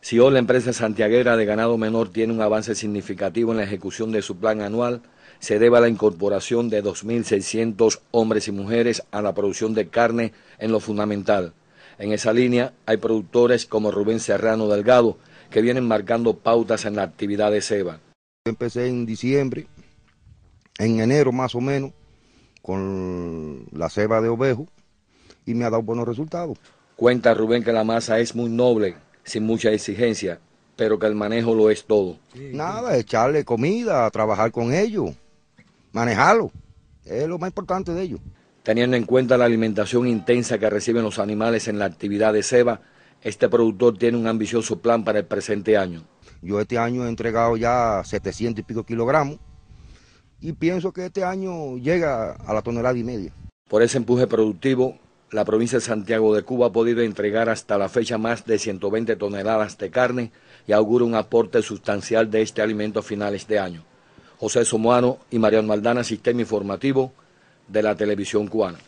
Si hoy e la empresa santiaguera de ganado menor tiene un avance significativo en la ejecución de su plan anual, se debe a la incorporación de 2.600 hombres y mujeres a la producción de carne en lo fundamental. En esa línea hay productores como Rubén Serrano Delgado, que vienen marcando pautas en la actividad de ceba. Empecé en diciembre, en enero más o menos, con la ceba de ovejo y me ha dado buenos resultados. Cuenta Rubén que la masa es muy noble, sin mucha exigencia, pero que el manejo lo es todo. Nada, echarle comida, trabajar con ellos, manejarlo, es lo más importante de ellos. Teniendo en cuenta la alimentación intensa que reciben los animales en la actividad de ceba, este productor tiene un ambicioso plan para el presente año. Yo este año he entregado ya 700 y pico kilogramos y pienso que este año llega a la tonelada y media. Por ese empuje productivo, la provincia de Santiago de Cuba ha podido entregar hasta la fecha más de 120 toneladas de carne y augura un aporte sustancial de este alimento a finales de año. José Somoano y Mariano Maldana, Sistema Informativo de la Televisión Cubana.